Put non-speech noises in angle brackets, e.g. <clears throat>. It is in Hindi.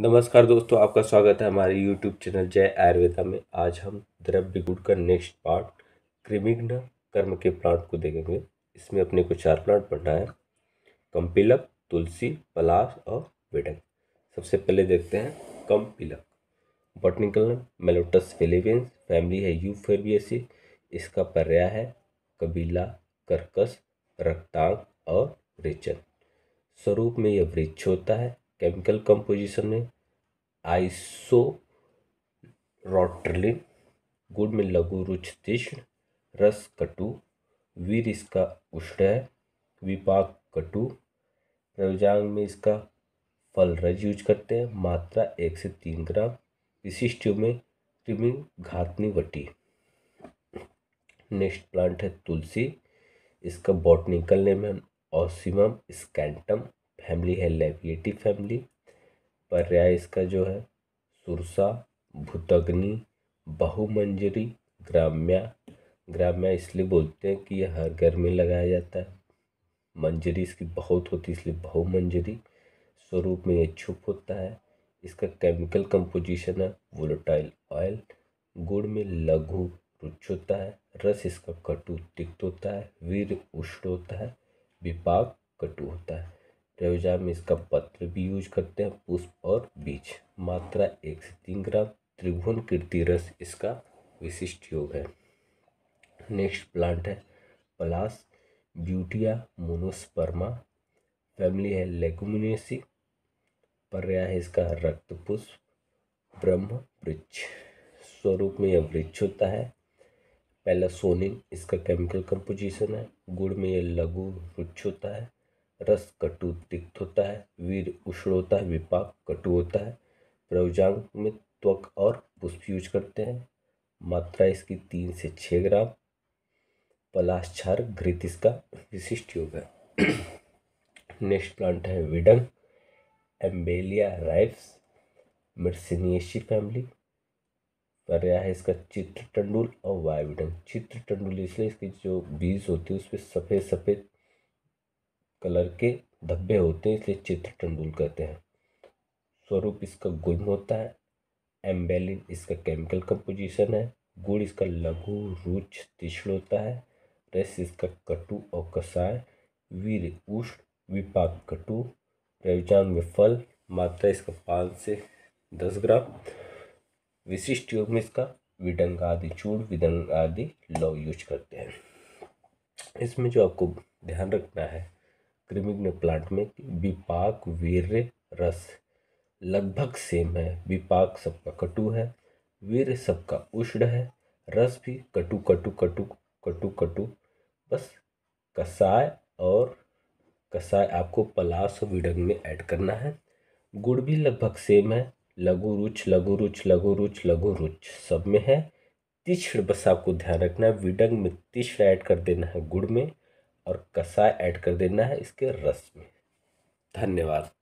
नमस्कार दोस्तों आपका स्वागत है हमारे यूट्यूब चैनल जय आयुर्वेदा में आज हम द्रव्य गुड़ का नेक्स्ट पार्ट क्रिमिघ्न कर्म के प्लांट को देखेंगे इसमें अपने को चार प्लांट पढ़ना है कम्पिलक तुलसी पलाश और बेडक सबसे पहले देखते हैं कम्पिलक बॉटनिकल मेलोटस फेलिवेंस फैमिली है यू फेबियसी इसका पर्याय है कबीला कर्कस रक्तांग और रिचन स्वरूप में यह वृक्ष होता है केमिकल कंपोजिशन में आइसो रोट्रलिन गुड़ में लघु रुच तीक्ष्ण रस कटु वीर इसका उष्ण है विपाक कटु रविजांग में इसका फल रज यूज करते हैं मात्रा एक से तीन ग्राम विशिष्ट में कृमि घातनी वटी नेक्स्ट प्लांट है तुलसी इसका बॉटनिकल नेम है ऑसिमम स्कैंटम फैमिली है लेविएटिव फैमिली पर्याय इसका जो है सुरसा भूतग्नि बहुमंजरी ग्राम्या ग्राम्या इसलिए बोलते हैं कि यह हर घर में लगाया जाता है मंजरी इसकी बहुत होती है इसलिए बहुमंजरी स्वरूप में यह छुप होता है इसका केमिकल कंपोजिशन है वोलोटाइल ऑयल गुड़ में लघु रुच होता है रस इसका कटु तिक्त होता है वीर उष्ण होता है विपाक कटु होता है रेवजा में इसका पत्र भी यूज करते हैं पुष्प और बीज मात्रा एक से तीन ग्राम त्रिभुवन कीर्ति रस इसका विशिष्ट योग है नेक्स्ट प्लांट है पलास ब्यूटिया मोनोस्पर्मा फैमिली है लेगुमिनेसी पर्याय है इसका रक्त पुष्प ब्रह्म वृक्ष स्वरूप में यह वृक्ष होता है पहला सोनिन इसका केमिकल कंपोजिशन है गुड़ में यह लघु वृक्ष होता है रस कटु तिक्त होता है वीर उष्ण होता है विपाक कटु होता है प्रवजांग में त्वक और पुष्प यूज करते हैं मात्रा इसकी तीन से छः ग्राम पलाश्चार घृत इसका विशिष्ट योग है <clears throat> नेक्स्ट प्लांट है विडंग एम्बेलिया राइफ्स मिर्सिनियशी फैमिली पर्या है इसका चित्र टंडुल और वायविडंग चित्र टंडुल इसलिए इसके जो बीज होते हैं उसमें सफ़ेद सफ़ेद कलर के धब्बे होते हैं इसलिए चित्र तंडुल कहते हैं स्वरूप इसका गुण होता है एम्बेलिन इसका केमिकल कंपोजिशन है गुड़ इसका लघु रुच तीक्ष्ण होता है रस इसका कटु और कसाय वीर उष्ण विपाक कटु प्रयोजन में फल मात्रा इसका पाँच से दस ग्राम विशिष्ट योग में इसका विडंग आदि चूड़ विदंग आदि लौ यूज करते हैं इसमें जो आपको ध्यान रखना है कृमिक प्लांट में विपाक वीर रस लगभग सेम है विपाक सबका कटु है वीर सबका उष्ण है रस भी कटु कटु कटु कटु कटु बस कसाय और कसाय आपको पलास और विडंग में ऐड करना है गुड़ भी लगभग सेम है लघु रुच लघु रुच लघु रुच लघु रुच सब में है तीक्ष्ण बस आपको ध्यान रखना है विडंग में तीक्ष्ण ऐड कर देना है गुड़ में और कसा ऐड कर देना है इसके रस में धन्यवाद